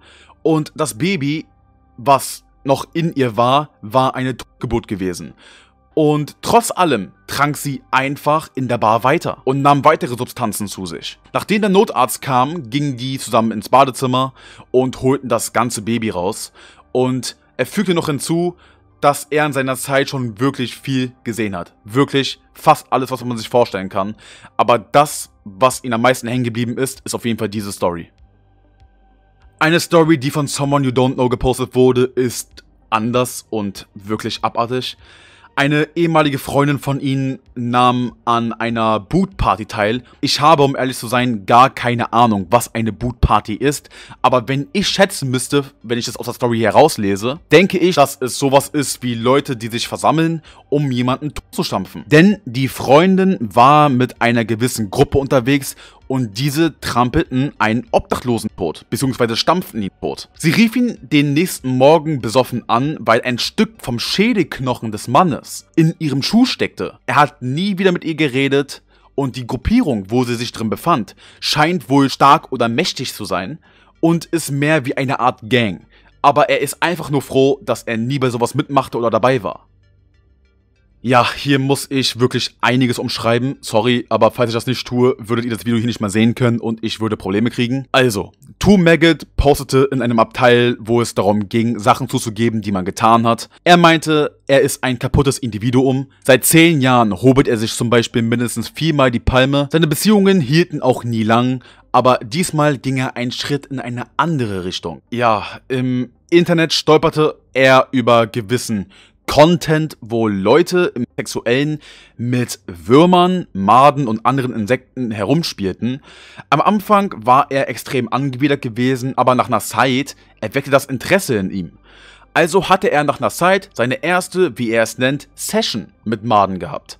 und das Baby, was noch in ihr war, war eine Geburt gewesen. Und trotz allem trank sie einfach in der Bar weiter und nahm weitere Substanzen zu sich. Nachdem der Notarzt kam, gingen die zusammen ins Badezimmer und holten das ganze Baby raus. Und er fügte noch hinzu, dass er in seiner Zeit schon wirklich viel gesehen hat. Wirklich fast alles, was man sich vorstellen kann. Aber das, was ihn am meisten hängen geblieben ist, ist auf jeden Fall diese Story. Eine Story, die von Someone You Don't Know gepostet wurde, ist anders und wirklich abartig. Eine ehemalige Freundin von ihnen nahm an einer Bootparty teil. Ich habe, um ehrlich zu sein, gar keine Ahnung, was eine Bootparty ist. Aber wenn ich schätzen müsste, wenn ich das aus der Story herauslese, denke ich, dass es sowas ist wie Leute, die sich versammeln, um jemanden zu stampfen. Denn die Freundin war mit einer gewissen Gruppe unterwegs und diese trampelten einen Obdachlosen tot, beziehungsweise stampften ihn tot. Sie rief ihn den nächsten Morgen besoffen an, weil ein Stück vom Schädelknochen des Mannes in ihrem Schuh steckte. Er hat nie wieder mit ihr geredet und die Gruppierung, wo sie sich drin befand, scheint wohl stark oder mächtig zu sein und ist mehr wie eine Art Gang. Aber er ist einfach nur froh, dass er nie bei sowas mitmachte oder dabei war. Ja, hier muss ich wirklich einiges umschreiben. Sorry, aber falls ich das nicht tue, würdet ihr das Video hier nicht mal sehen können und ich würde Probleme kriegen. Also, Two Maggot postete in einem Abteil, wo es darum ging, Sachen zuzugeben, die man getan hat. Er meinte, er ist ein kaputtes Individuum. Seit zehn Jahren hobelt er sich zum Beispiel mindestens viermal die Palme. Seine Beziehungen hielten auch nie lang. Aber diesmal ging er einen Schritt in eine andere Richtung. Ja, im Internet stolperte er über Gewissen, Content, wo Leute im Sexuellen mit Würmern, Maden und anderen Insekten herumspielten. Am Anfang war er extrem angewidert gewesen, aber nach einer Zeit erweckte das Interesse in ihm. Also hatte er nach einer Zeit seine erste, wie er es nennt, Session mit Maden gehabt.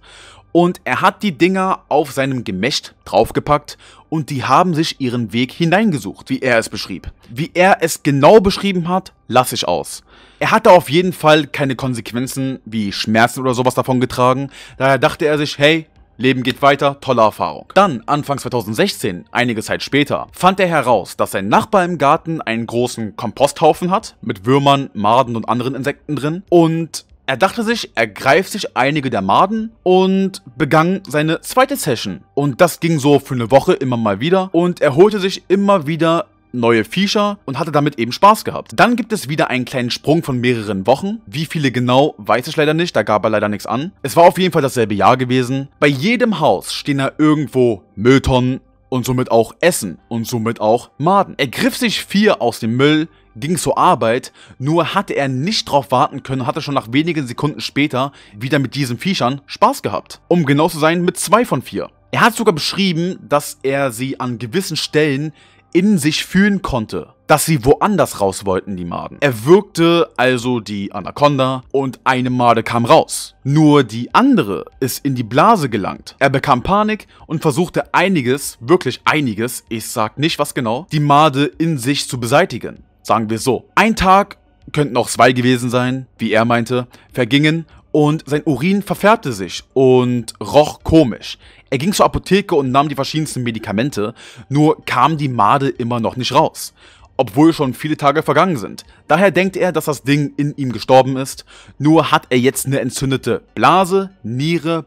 Und er hat die Dinger auf seinem Gemächt draufgepackt und die haben sich ihren Weg hineingesucht, wie er es beschrieb. Wie er es genau beschrieben hat, lasse ich aus. Er hatte auf jeden Fall keine Konsequenzen wie Schmerzen oder sowas davon getragen. Daher dachte er sich, hey, Leben geht weiter, tolle Erfahrung. Dann, Anfang 2016, einige Zeit später, fand er heraus, dass sein Nachbar im Garten einen großen Komposthaufen hat, mit Würmern, Maden und anderen Insekten drin. Und er dachte sich, er greift sich einige der Maden und begann seine zweite Session. Und das ging so für eine Woche immer mal wieder und er holte sich immer wieder neue Viecher und hatte damit eben Spaß gehabt. Dann gibt es wieder einen kleinen Sprung von mehreren Wochen. Wie viele genau, weiß ich leider nicht, da gab er leider nichts an. Es war auf jeden Fall dasselbe Jahr gewesen. Bei jedem Haus stehen da irgendwo Mülltonnen und somit auch Essen und somit auch Maden. Er griff sich vier aus dem Müll, ging zur Arbeit, nur hatte er nicht drauf warten können, hatte schon nach wenigen Sekunden später wieder mit diesen Viechern Spaß gehabt. Um genau zu sein, mit zwei von vier. Er hat sogar beschrieben, dass er sie an gewissen Stellen in sich fühlen konnte, dass sie woanders raus wollten, die Maden. Er wirkte also die Anaconda und eine Made kam raus. Nur die andere ist in die Blase gelangt. Er bekam Panik und versuchte einiges, wirklich einiges, ich sag nicht was genau, die Made in sich zu beseitigen sagen wir so, ein Tag, könnten auch zwei gewesen sein, wie er meinte, vergingen und sein Urin verfärbte sich und roch komisch. Er ging zur Apotheke und nahm die verschiedensten Medikamente, nur kam die Made immer noch nicht raus obwohl schon viele Tage vergangen sind. Daher denkt er, dass das Ding in ihm gestorben ist, nur hat er jetzt eine entzündete Blase, Niere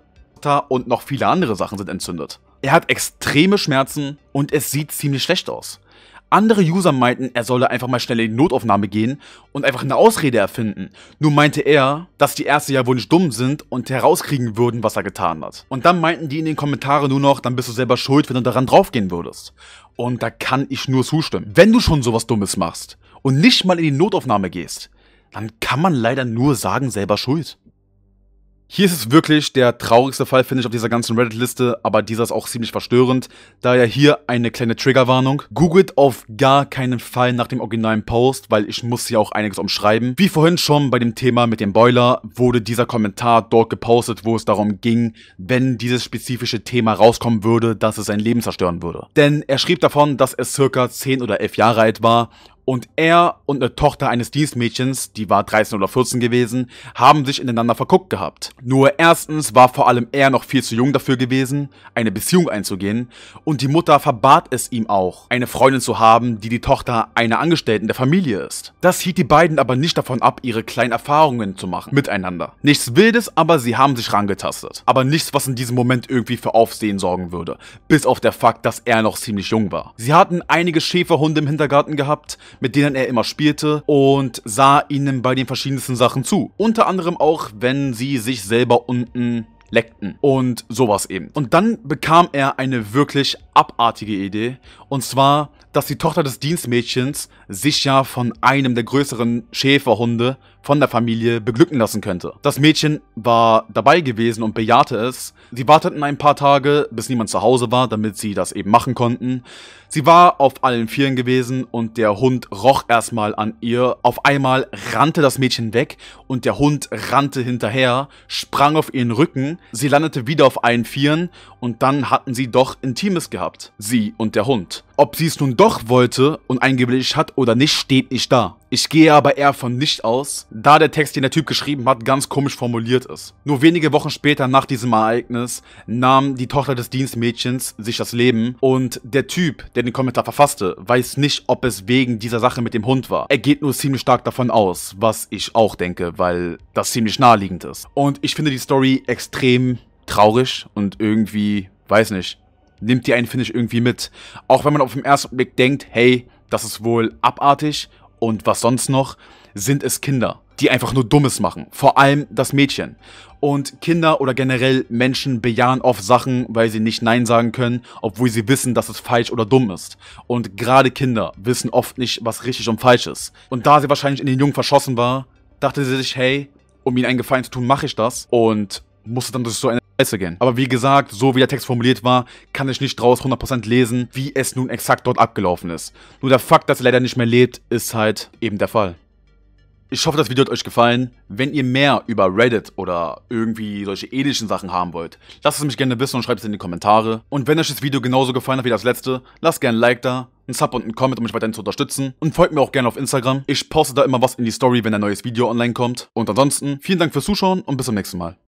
und noch viele andere Sachen sind entzündet. Er hat extreme Schmerzen und es sieht ziemlich schlecht aus. Andere User meinten, er solle einfach mal schnell in die Notaufnahme gehen und einfach eine Ausrede erfinden. Nur meinte er, dass die Ärzte ja wohl nicht dumm sind und herauskriegen würden, was er getan hat. Und dann meinten die in den Kommentaren nur noch, dann bist du selber schuld, wenn du daran draufgehen würdest. Und da kann ich nur zustimmen. Wenn du schon sowas Dummes machst und nicht mal in die Notaufnahme gehst, dann kann man leider nur sagen, selber schuld. Hier ist es wirklich der traurigste Fall, finde ich, auf dieser ganzen Reddit-Liste, aber dieser ist auch ziemlich verstörend. da ja hier eine kleine Triggerwarnung. Googelt auf gar keinen Fall nach dem originalen Post, weil ich muss hier auch einiges umschreiben. Wie vorhin schon bei dem Thema mit dem Boiler, wurde dieser Kommentar dort gepostet, wo es darum ging, wenn dieses spezifische Thema rauskommen würde, dass es sein Leben zerstören würde. Denn er schrieb davon, dass er circa 10 oder 11 Jahre alt war und er und eine Tochter eines Dienstmädchens, die war 13 oder 14 gewesen, haben sich ineinander verguckt gehabt. Nur erstens war vor allem er noch viel zu jung dafür gewesen, eine Beziehung einzugehen, und die Mutter verbat es ihm auch, eine Freundin zu haben, die die Tochter einer Angestellten der Familie ist. Das hielt die beiden aber nicht davon ab, ihre kleinen Erfahrungen zu machen miteinander. Nichts Wildes, aber sie haben sich rangetastet. Aber nichts, was in diesem Moment irgendwie für Aufsehen sorgen würde, bis auf der Fakt, dass er noch ziemlich jung war. Sie hatten einige Schäferhunde im Hintergarten gehabt, mit denen er immer spielte und sah ihnen bei den verschiedensten Sachen zu. Unter anderem auch, wenn sie sich selber unten leckten und sowas eben. Und dann bekam er eine wirklich abartige Idee und zwar, dass die Tochter des Dienstmädchens sich ja von einem der größeren Schäferhunde von der Familie beglücken lassen könnte. Das Mädchen war dabei gewesen und bejahte es. Sie warteten ein paar Tage, bis niemand zu Hause war, damit sie das eben machen konnten. Sie war auf allen Vieren gewesen und der Hund roch erstmal an ihr. Auf einmal rannte das Mädchen weg und der Hund rannte hinterher, sprang auf ihren Rücken. Sie landete wieder auf allen Vieren und dann hatten sie doch Intimes gehabt. Sie und der Hund. Ob sie es nun doch wollte und eingebildet hat oder nicht, steht nicht da. Ich gehe aber eher von nicht aus, da der Text, den der Typ geschrieben hat, ganz komisch formuliert ist. Nur wenige Wochen später nach diesem Ereignis nahm die Tochter des Dienstmädchens sich das Leben und der Typ, der der den Kommentar verfasste, weiß nicht, ob es wegen dieser Sache mit dem Hund war. Er geht nur ziemlich stark davon aus, was ich auch denke, weil das ziemlich naheliegend ist. Und ich finde die Story extrem traurig und irgendwie, weiß nicht, nimmt die einen, finde ich, irgendwie mit. Auch wenn man auf den ersten Blick denkt, hey, das ist wohl abartig und was sonst noch, sind es Kinder die einfach nur Dummes machen. Vor allem das Mädchen. Und Kinder oder generell Menschen bejahen oft Sachen, weil sie nicht Nein sagen können, obwohl sie wissen, dass es falsch oder dumm ist. Und gerade Kinder wissen oft nicht, was richtig und falsch ist. Und da sie wahrscheinlich in den Jungen verschossen war, dachte sie sich, hey, um ihnen einen Gefallen zu tun, mache ich das. Und musste dann durch so eine Scheiße gehen. Aber wie gesagt, so wie der Text formuliert war, kann ich nicht draus 100% lesen, wie es nun exakt dort abgelaufen ist. Nur der Fakt, dass er leider nicht mehr lebt, ist halt eben der Fall. Ich hoffe, das Video hat euch gefallen. Wenn ihr mehr über Reddit oder irgendwie solche ähnlichen Sachen haben wollt, lasst es mich gerne wissen und schreibt es in die Kommentare. Und wenn euch das Video genauso gefallen hat wie das letzte, lasst gerne ein Like da, ein Sub und ein Comment, um mich weiterhin zu unterstützen. Und folgt mir auch gerne auf Instagram. Ich poste da immer was in die Story, wenn ein neues Video online kommt. Und ansonsten, vielen Dank fürs Zuschauen und bis zum nächsten Mal.